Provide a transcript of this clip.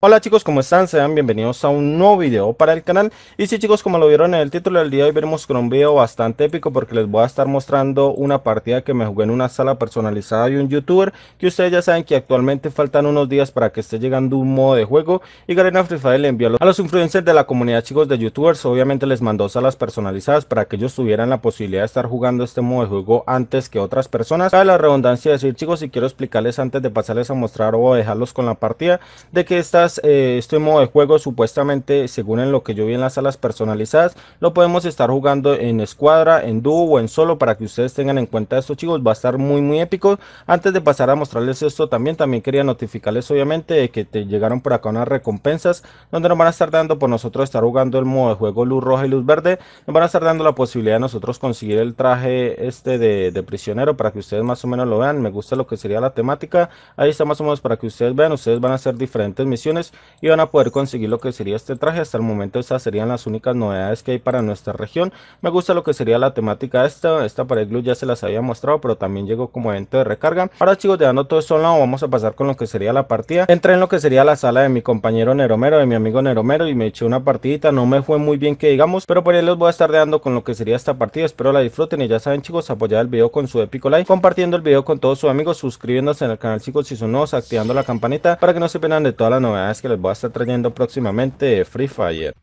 Hola chicos, ¿cómo están? Sean bienvenidos a un nuevo video para el canal Y sí chicos, como lo vieron en el título del día hoy veremos con un video bastante épico Porque les voy a estar mostrando una partida que me jugué en una sala personalizada de un youtuber Que ustedes ya saben que actualmente faltan unos días para que esté llegando un modo de juego Y Garena Free Fire le envió a los influencers de la comunidad chicos de youtubers Obviamente les mandó salas personalizadas para que ellos tuvieran la posibilidad de estar jugando este modo de juego antes que otras personas Cabe la redundancia decir chicos y quiero explicarles antes de pasarles a mostrar o dejarlos con la partida De que esta eh, este modo de juego supuestamente, según en lo que yo vi en las salas personalizadas, lo podemos estar jugando en escuadra, en dúo o en solo para que ustedes tengan en cuenta esto chicos, va a estar muy muy épico. Antes de pasar a mostrarles esto también, también quería notificarles obviamente que te llegaron por acá unas recompensas donde nos van a estar dando por nosotros estar jugando el modo de juego luz roja y luz verde, nos van a estar dando la posibilidad de nosotros conseguir el traje este de, de prisionero para que ustedes más o menos lo vean, me gusta lo que sería la temática, ahí está más o menos para que ustedes vean, ustedes van a hacer diferentes misiones y van a poder conseguir lo que sería este traje. Hasta el momento estas serían las únicas novedades que hay para nuestra región. Me gusta lo que sería la temática esta. Esta para el ya se las había mostrado, pero también llegó como evento de recarga. Ahora chicos, dejando todo esto a un lado, vamos a pasar con lo que sería la partida. Entré en lo que sería la sala de mi compañero Neromero, de mi amigo Neromero y me eché una partidita. No me fue muy bien que digamos, pero por ahí les voy a estar dejando con lo que sería esta partida. Espero la disfruten y ya saben chicos, apoyar el video con su épico like, compartiendo el video con todos sus amigos, suscribiéndose en el canal chicos si son nuevos, activando la campanita para que no se pierdan de todas las novedades es que les voy a estar trayendo próximamente Free Fire.